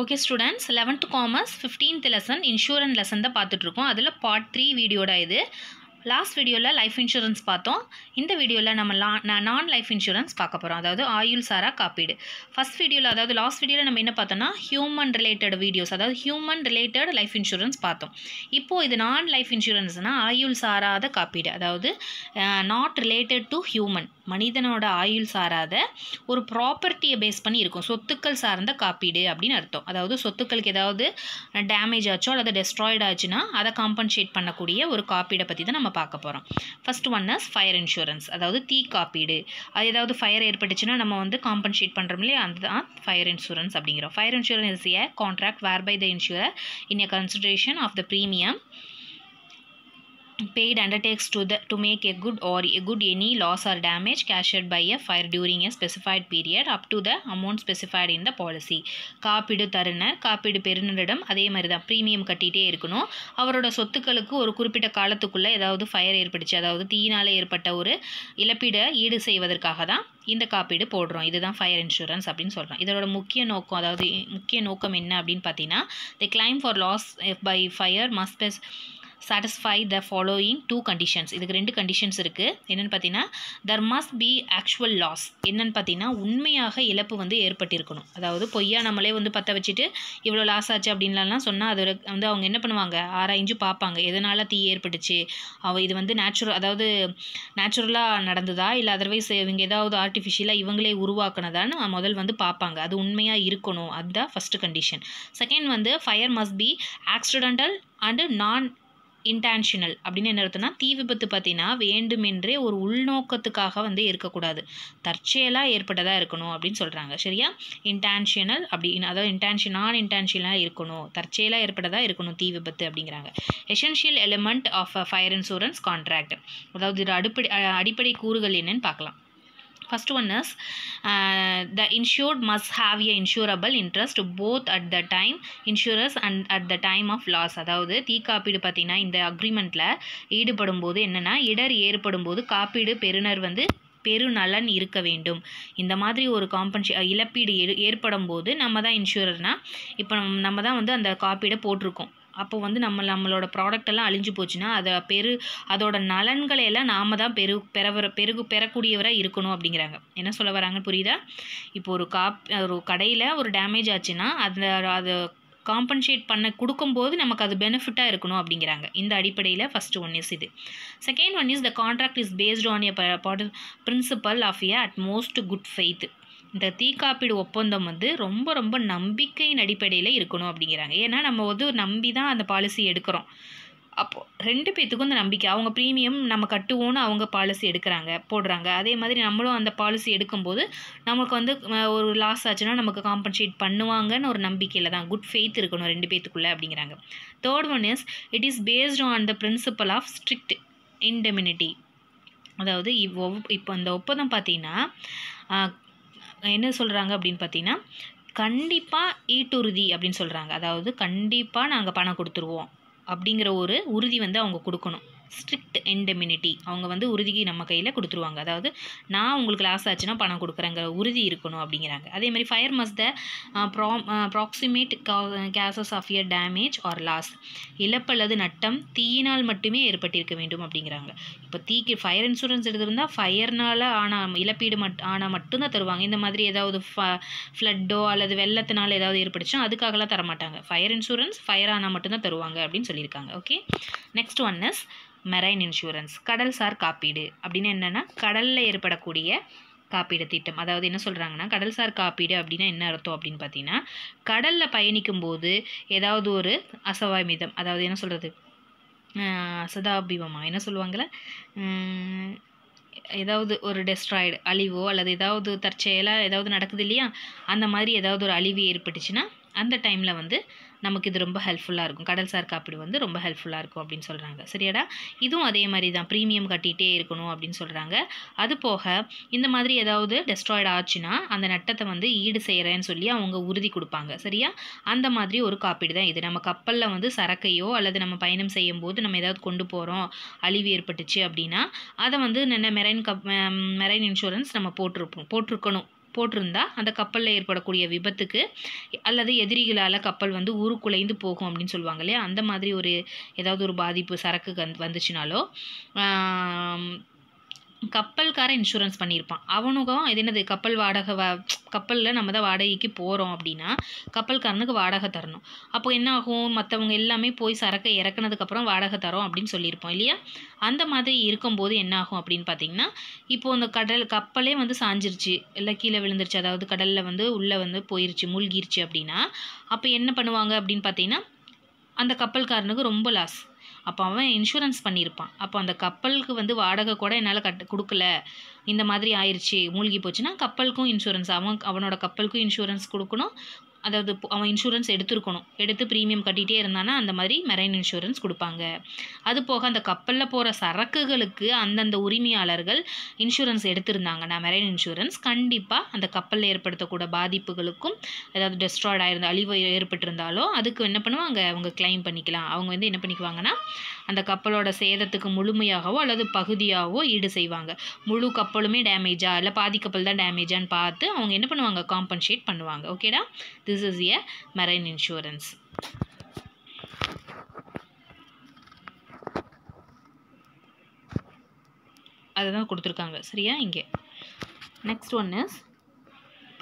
Okay students eleventh commerce fifteenth lesson insurance lesson தான் பார்த்துட்ருக்கோம் அதில் பார்ட் த்ரீ வீடியோட இது லாஸ்ட் வீடியோவில் லைஃப் இன்சூரன்ஸ் பார்த்தோம் இந்த வீடியோவில் நம்ம லா நான் லைஃப் இன்சூரன்ஸ் பார்க்க போகிறோம் அதாவது ஆயுள் சாரா காப்பீடு ஃபஸ்ட் வீடியோவில் அதாவது லாஸ்ட் வீடியோவில் நம்ம என்ன பார்த்தோம்னா ஹியூமன் ரிலேட்டட் வீடியோஸ் அதாவது ஹியூமன் ரிலேட்டட் லைஃப் இன்சூரன்ஸ் பார்த்தோம் இப்போது இது நான் லைஃப் இன்சூரன்ஸ்னால் ஆயுள் சாராத காப்பீடு அதாவது நாட் ரிலேட்டட் டு ஹியூமன் மனிதனோட ஆயுள் சாராத ஒரு ப்ராப்பர்ட்டியை பேஸ் பண்ணி இருக்கும் சொத்துக்கள் சார்ந்த காப்பீடு அப்படின்னு அர்த்தம் அதாவது சொத்துக்களுக்கு ஏதாவது டேமேஜ் ஆச்சோ அல்லது டெஸ்ட்ராய்ட் ஆச்சுன்னா அதை காம்பன்சேட் பண்ணக்கூடிய ஒரு காப்பீடை பற்றி தான் நம்ம பார்க்க போகிறோம் first one is fire insurance அதாவது தீ காப்பீடு அது ஏதாவது ஃபயர் ஏற்பட்டுச்சுன்னா நம்ம வந்து காம்பன்சேட் பண்ணுறோம் இல்லையா அந்த தான் ஃபயர் இன்சூரன்ஸ் அப்படிங்கிறோம் fire insurance is a contract where by the insurer in a consideration of the premium paid undertakes to the to make a good or a good any loss or damage caused by a fire during a specified period up to the amount specified in the policy காப்பீடு தருணர் காப்பீடு பெறுநரிடம் அதே மாதிரி தான் premium கட்டிகிட்டே இருக்கணும் அவரோட சொத்துக்களுக்கு ஒரு குறிப்பிட்ட காலத்துக்குள்ளே ஏதாவது ஃபயர் ஏற்பட்டுச்சு அதாவது தீயினால் ஏற்பட்ட ஒரு இழப்பீடை ஈடு செய்வதற்காக தான் இந்த காப்பீடு போடுறோம் இதுதான் ஃபயர் இன்சூரன்ஸ் அப்படின்னு சொல்கிறோம் இதோட முக்கிய நோக்கம் அதாவது முக்கிய நோக்கம் என்ன அப்படின்னு பார்த்தீங்கன்னா the claim for loss by fire must satisfy the following two conditions இதுக்கு ரெண்டு கண்டிஷன்ஸ் இருக்குது என்னென்னு பார்த்தீங்கன்னா there must be actual loss என்னென்னு பார்த்தீங்கன்னா உண்மையாக இழப்பு வந்து ஏற்பட்டிருக்கணும் அதாவது பொய்யா நம்மளே வந்து பற்ற வச்சுட்டு இவ்வளோ லாஸ் ஆச்சு அப்படின்லாம் சொன்னால் அது வந்து அவங்க என்ன பண்ணுவாங்க ஆராய்ஞ்சு பார்ப்பாங்க எதனால் தீ ஏற்பட்டுச்சு அவ இது வந்து நேச்சுரல் அதாவது நேச்சுரலாக நடந்ததா இல்லை அதர்வைஸ் இவங்க ஏதாவது ஆர்டிஃபிஷியலாக இவங்களே உருவாக்குனதான்னு முதல் வந்து பார்ப்பாங்க அது உண்மையாக இருக்கணும் அதுதான் ஃபஸ்ட்டு கண்டிஷன் செகண்ட் வந்து fire must be accidental and non intentional அப்படின்னு என்ன அர்த்தம்னா தீ விபத்து பார்த்தீங்கன்னா வேண்டுமென்றே ஒரு உள்நோக்கத்துக்காக வந்து இருக்கக்கூடாது தற்செயலாக ஏற்பட்டதாக இருக்கணும் அப்படின்னு சொல்கிறாங்க சரியா இன்டென்ஷனல் அப்படின்னு அதாவது இன்டென்ஷன் நான் இன்டென்ஷனாக இருக்கணும் தற்செயலாக ஏற்பட்டதாக இருக்கணும் தீ விபத்து அப்படிங்கிறாங்க essential element of fire insurance contract அதாவது இது அடிப்படை அடிப்படை கூறுகள் என்னன்னு பார்க்கலாம் First one is uh, the insured must have a insurable interest both at the time insurers and at the time of loss அதாவது தீ காப்பீடு பார்த்தீங்கன்னா இந்த அக்ரிமெண்ட்டில் ஈடுபடும் போது என்னென்னா இடர் ஏற்படும் போது காப்பீடு பெறுநர் வந்து பெருநலன் இருக்க வேண்டும் இந்த மாதிரி ஒரு காம்பன்ஷே இழப்பீடு ஏற்படும் போது நம்ம தான் இன்சூரர்னால் இப்போ நம்ம தான் வந்து அந்த காப்பீடை போட்டிருக்கோம் அப்போ வந்து நம்ம நம்மளோட ப்ராடக்ட் எல்லாம் அழிஞ்சு போச்சுன்னா அதை பெரு அதோட நலன்களை எல்லாம் நாம் தான் பெரு பெறவர பெருகு பெறக்கூடியவராக இருக்கணும் அப்படிங்கிறாங்க என்ன சொல்ல வராங்க புரியுதா இப்போ ஒரு காப் ஒரு கடையில் ஒரு டேமேஜ் ஆச்சுன்னா அந்த அது காம்பன்சேட் பண்ண கொடுக்கும்போது நமக்கு அது பெனிஃபிட்டாக இருக்கணும் அப்படிங்கிறாங்க இந்த அடிப்படையில் ஃபஸ்ட்டு ஒன் இஸ் இது second one is the contract is based on a principle of a utmost good faith இந்த தீக்காப்பீடு ஒப்பந்தம் வந்து ரொம்ப ரொம்ப நம்பிக்கையின் அடிப்படையில் இருக்கணும் அப்படிங்கிறாங்க ஏன்னா நம்ம வந்து நம்பி தான் அந்த பாலிசி எடுக்கிறோம் அப்போது ரெண்டு பேர்த்துக்கும் இந்த நம்பிக்கை அவங்க ப்ரீமியம் நம்ம கட்டுவோன்னு அவங்க பாலிசி எடுக்கிறாங்க போடுறாங்க அதே மாதிரி நம்மளும் அந்த பாலிசி எடுக்கும்போது நமக்கு வந்து ஒரு லாஸ் ஆச்சுன்னா நமக்கு காம்பன்சேட் பண்ணுவாங்கன்னு ஒரு நம்பிக்கையில் தான் குட் ஃபெய்த் இருக்கணும் ரெண்டு பேர்த்துக்குள்ளே அப்படிங்கிறாங்க third one is it is based on the principle of strict indemnity அதாவது இப்போ அந்த ஒப்பந்தம் பார்த்திங்கன்னா என்ன சொல்கிறாங்க அப்படின்னு பார்த்தீங்கன்னா கண்டிப்பாக ஈட்டுறுதி அப்படின்னு சொல்கிறாங்க அதாவது கண்டிப்பாக நாங்கள் பணம் கொடுத்துருவோம் அப்படிங்கிற ஒரு உறுதி வந்து அவங்க கொடுக்கணும் ஸ்ட்ரிக்ட் இன்டெமினிட்டி அவங்க வந்து உறுதிக்கு நம்ம கையில் கொடுத்துருவாங்க அதாவது நான் உங்களுக்கு லாஸ் ஆச்சுன்னா பணம் கொடுக்குறேங்கிற உறுதி இருக்கணும் அப்படிங்கிறாங்க அதே மாதிரி fire must the pro proximate causes of their damage or loss இழப்பு அல்லது நட்டம் தீயினால் மட்டுமே ஏற்பட்டிருக்க வேண்டும் அப்படிங்கிறாங்க இப்போ தீக்கு ஃபயர் இன்சூரன்ஸ் எடுத்திருந்தால் ஃபயர்னால் ஆனால் இழப்பீடு மட் ஆனால் மட்டும்தான் தருவாங்க இந்த மாதிரி ஏதாவது ஃப ஃப்ளட்டோ அல்லது வெள்ளத்தினால் ஏதாவது ஏற்பட்டுச்சோ அதுக்காகலாம் தரமாட்டாங்க ஃபயர் இன்சூரன்ஸ் ஃபயர் ஆனால் மட்டும்தான் தருவாங்க அப்படின்னு சொல்லியிருக்காங்க okay next one is marine insurance கடல்சார் காப்பீடு அப்படின்னு என்னென்னா கடலில் ஏற்படக்கூடிய காப்பீடு திட்டம் அதாவது என்ன சொல்கிறாங்கன்னா கடல்சார் காப்பீடு அப்படின்னா என்ன அர்த்தம் அப்படின்னு பார்த்தீங்கன்னா கடலில் பயணிக்கும் போது ஏதாவது ஒரு அசவாமிதம் அதாவது என்ன சொல்கிறது அசதாபிபமாக என்ன சொல்லுவாங்களே ஏதாவது ஒரு டெஸ்ட்ராய்டு அழிவோ அல்லது ஏதாவது தற்செயலாக ஏதாவது நடக்குது இல்லையா அந்த மாதிரி ஏதாவது ஒரு அழிவு ஏற்பட்டுச்சுன்னா அந்த டைமில் வந்து நமக்கு இது ரொம்ப ஹெல்ப்ஃபுல்லாக இருக்கும் கடல்சார் காப்பீடு வந்து ரொம்ப ஹெல்ப்ஃபுல்லாக இருக்கும் அப்படின்னு சொல்கிறாங்க சரியாடா இதுவும் அதே மாதிரி தான் ப்ரீமியம் கட்டிகிட்டே இருக்கணும் அப்படின்னு சொல்கிறாங்க அது போக இந்த மாதிரி ஏதாவது டெஸ்ட்ராய்டு ஆச்சுன்னா அந்த நட்டத்தை வந்து ஈடு செய்கிறேன்னு சொல்லி அவங்க உறுதி கொடுப்பாங்க சரியா அந்த மாதிரி ஒரு காப்பீடு தான் இது நம்ம கப்பலில் வந்து சரக்கையோ அல்லது நம்ம பயணம் செய்யும் போது நம்ம ஏதாவது கொண்டு போகிறோம் அழிவு ஏற்பட்டுச்சு அப்படின்னா அதை வந்து என்ன மெரைன் கப் மெரைன் இன்சூரன்ஸ் நம்ம போட்டிருப்போம் போட்டிருக்கணும் போட்டிருந்தா அந்த கப்பலில் ஏற்படக்கூடிய விபத்துக்கு அல்லது எதிரிகளால் கப்பல் வந்து உருக்குலைந்து போகும் அப்படின்னு சொல்லுவாங்க இல்லையா அந்த மாதிரி ஒரு ஏதாவது ஒரு பாதிப்பு சரக்கு வந்துச்சுனாலோ கப்பல்கார இன்சூரன்ஸ் பண்ணியிருப்பான் அவனுக்கும் இது என்னது கப்பல் வாடகை வ கப்பலில் நம்ம தான் வாடகைக்கு போகிறோம் அப்படின்னா கப்பல்காரனுக்கு வாடகை தரணும் அப்போ என்ன ஆகும் மற்றவங்க எல்லாமே போய் சரக்கை இறக்குனதுக்கப்புறம் வாடகை தரோம் அப்படின்னு சொல்லியிருப்போம் இல்லையா அந்த மாதிரி இருக்கும்போது என்ன ஆகும் அப்படின்னு பார்த்தீங்கன்னா இப்போது அந்த கடல் கப்பலே வந்து சாஞ்சிருச்சு இல்லை கீழே விழுந்துருச்சு அதாவது கடலில் வந்து உள்ளே வந்து போயிருச்சு மூழ்கிருச்சு அப்படின்னா அப்போ என்ன பண்ணுவாங்க அப்படின்னு பார்த்தீங்கன்னா அந்த கப்பல்காரனுக்கு ரொம்ப லாஸ் அப்போ அவன் இன்சூரன்ஸ் பண்ணியிருப்பான் அப்போ அந்த கப்பலுக்கு வந்து வாடகை கூட என்னால் கட் கொடுக்கல இந்த மாதிரி ஆயிடுச்சு மூழ்கி போச்சுன்னா கப்பலுக்கும் இன்சூரன்ஸ் அவன் அவனோட கப்பலுக்கும் இன்சூரன்ஸ் கொடுக்கணும் அதாவது அவன் இன்சூரன்ஸ் எடுத்துருக்கணும் எடுத்து ப்ரீமியம் கட்டிகிட்டே இருந்தானா அந்த மாதிரி மெரைன் இன்சூரன்ஸ் கொடுப்பாங்க அது போக அந்த கப்பலில் போகிற சரக்குகளுக்கு அந்தந்த உரிமையாளர்கள் இன்சூரன்ஸ் எடுத்திருந்தாங்கன்னா மெரைன் இன்சூரன்ஸ் கண்டிப்பாக அந்த கப்பலில் ஏற்படுத்தக்கூட பாதிப்புகளுக்கும் ஏதாவது டெஸ்ட்ராய்ட் ஆயிருந்த அழிவு ஏற்பட்டிருந்தாலோ அதுக்கு என்ன பண்ணுவாங்க அவங்க கிளைம் பண்ணிக்கலாம் அவங்க வந்து என்ன பண்ணிக்குவாங்கன்னா அந்த கப்பலோட சேதத்துக்கு முழுமையாகவோ அல்லது பகுதியாகவோ ஈடு செய்வாங்க முழு கப்பலுமே டேமேஜா இல்லை பாதி கப்பல் தான் டேமேஜான்னு பார்த்து அவங்க என்ன பண்ணுவாங்க காம்பன்சேட் பண்ணுவாங்க ஓகேடா this is a marine insurance அதுதான் கொடுத்துருக்காங்க சரியா இங்கே நெக்ஸ்ட் ஒன் இஸ்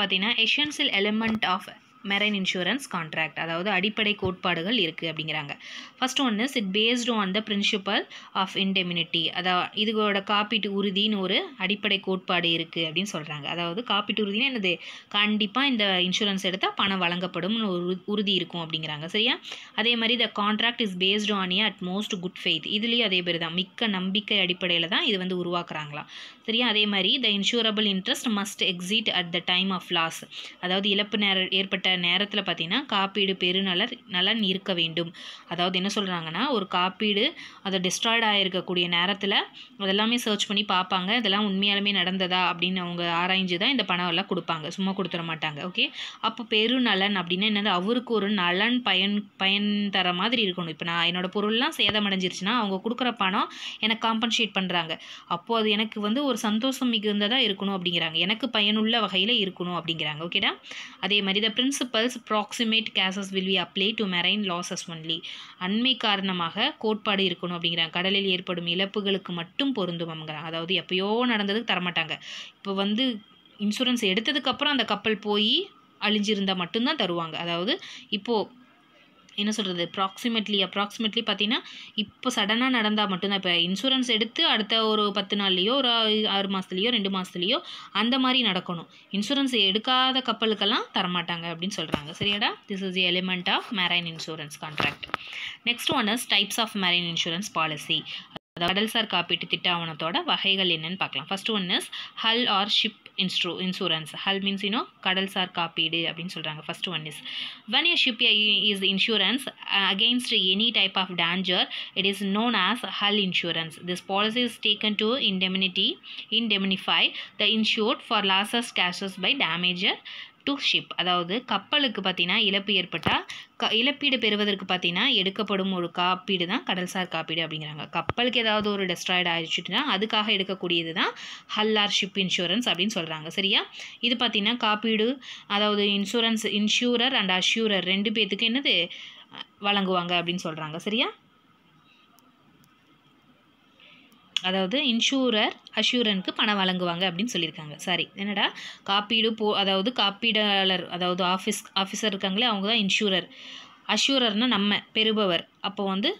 பார்த்தீங்கன்னா essential element of marine insurance contract அதாவது அடிப்படை கோட்பாடுகள் இருக்குது அப்படிங்கிறாங்க ஃபஸ்ட் ஒன்று is it based on the principle of indemnity அதாவது இதோட காப்பீட்டு உறுதின்னு ஒரு அடிப்படை கோட்பாடு இருக்குது அப்படின்னு சொல்கிறாங்க அதாவது காப்பீட்டு உறுதினா என்னது கண்டிப்பாக இந்த இன்சூரன்ஸ் எடுத்தால் பணம் வழங்கப்படும் ஒரு உறுதி இருக்கும் அப்படிங்கிறாங்க சரியா அதே மாதிரி the contract is based on a utmost good faith இதுலேயும் அதே பேர் தான் மிக்க நம்பிக்கை அடிப்படையில் தான் இது வந்து உருவாக்குறாங்களா சரியா அதே மாதிரி the insurable interest must exist at the time of loss அதாவது இழப்பு நேர ஏற்பட்ட நேரத்தில் பார்த்திங்கன்னா காப்பீடு பெருநலர் நலன் இருக்க வேண்டும் அதாவது என்ன சொல்கிறாங்கன்னா ஒரு காப்பீடு அதை டிஸ்ட்ராய்ட் ஆகிருக்கக்கூடிய நேரத்தில் அதெல்லாமே சர்ச் பண்ணி பார்ப்பாங்க இதெல்லாம் உண்மையாலுமே நடந்ததா அப்படின்னு அவங்க ஆராய்ஞ்சு தான் இந்த பணம் எல்லாம் கொடுப்பாங்க சும்மா கொடுத்துட மாட்டாங்க ஓகே அப்போ பெருநலன் அப்படின்னா என்னது அவருக்கு ஒரு நலன் பயன் பயன் தர மாதிரி இருக்கணும் இப்போ நான் என்னோடய பொருள்லாம் சேதமடைஞ்சிருச்சுன்னா அவங்க கொடுக்குற பணம் எனக்கு காம்பன்சேட் பண்ணுறாங்க அப்போது அது எனக்கு வந்து ஒரு சந்தோஷம் மிகுந்ததாக இருக்கணும் அப்படிங்கிறாங்க எனக்கு பயனுள்ள வகையில் இருக்கணும் அப்படிங்கிறாங்க ஓகேடா அதே மாதிரி the prince principles proximate cases will be apply to marine losses only அண்மை காரணமாக கோட்பாடு இருக்கணும் அப்படிங்கிறாங்க கடலில் ஏற்படும் இழப்புகளுக்கு மட்டும் பொருந்தும் அப்படிங்கிறாங்க அதாவது எப்பயோ நடந்ததுக்கு தரமாட்டாங்க இப்போ வந்து இன்சூரன்ஸ் எடுத்ததுக்கப்புறம் அந்த கப்பல் போய் அழிஞ்சிருந்தால் மட்டும்தான் தருவாங்க அதாவது இப்போது என்ன சொல்கிறது அப்ராக்சிமேட்லி அப்ராக்சிமேட்லி பார்த்தீங்கன்னா இப்போ சடனாக நடந்தால் மட்டும்தான் இப்போ இன்சூரன்ஸ் எடுத்து அடுத்த ஒரு பத்து நாள்லேயோ ஒரு ஆறு மாதத்துலேயோ ரெண்டு மாதத்துலேயோ அந்த மாதிரி நடக்கணும் இன்சூரன்ஸ் எடுக்காத கப்பலுக்கெல்லாம் தரமாட்டாங்க அப்படின்னு சொல்கிறாங்க சரியாடா this is the element of marine insurance contract next one is types of marine insurance policy அதாவது கடல்சார் காப்பீட்டு திட்ட ஆவணத்தோட வகைகள் என்னன்னு பார்க்கலாம் first one is hull or ship instru insurance. Hull means, you know, cuddles are copied. First one is, when a ship is insurance uh, against any type of danger, it is known as hull insurance. This policy is taken to indemnity, indemnify the insured for losses, caused by damage, to ship அதாவது கப்பலுக்கு பார்த்தீங்கன்னா இழப்பு ஏற்பட்டால் க இழப்பீடு பெறுவதற்கு பார்த்தீங்கன்னா எடுக்கப்படும் ஒரு காப்பீடு தான் கடல்சார் காப்பீடு அப்படிங்கிறாங்க கப்பலுக்கு ஏதாவது ஒரு டெஸ்ட்ராய்டு ஆயிடுச்சுன்னா அதுக்காக எடுக்கக்கூடியது தான் ஹல்லார் ஷிப் இன்சூரன்ஸ் அப்படின்னு சொல்கிறாங்க சரியா இது பார்த்தீங்கன்னா காப்பீடு அதாவது இன்சூரன்ஸ் இன்சூரர் அண்ட் அஷ்யூரர் ரெண்டு பேர்த்துக்கு என்னது வழங்குவாங்க அப்படின்னு சொல்கிறாங்க சரியா அதாவது இன்சூரர் அஷூரனுக்கு பணம் வழங்குவாங்க அப்படின்னு சொல்லியிருக்காங்க சாரி என்னடா காப்பீடு போ அதாவது காப்பீடாளர் அதாவது ஆஃபீஸ் ஆஃபீஸர் இருக்காங்களே அவங்க தான் இன்சூரர் அஷூரர்னால் நம்ம பெறுபவர் அப்போ வந்து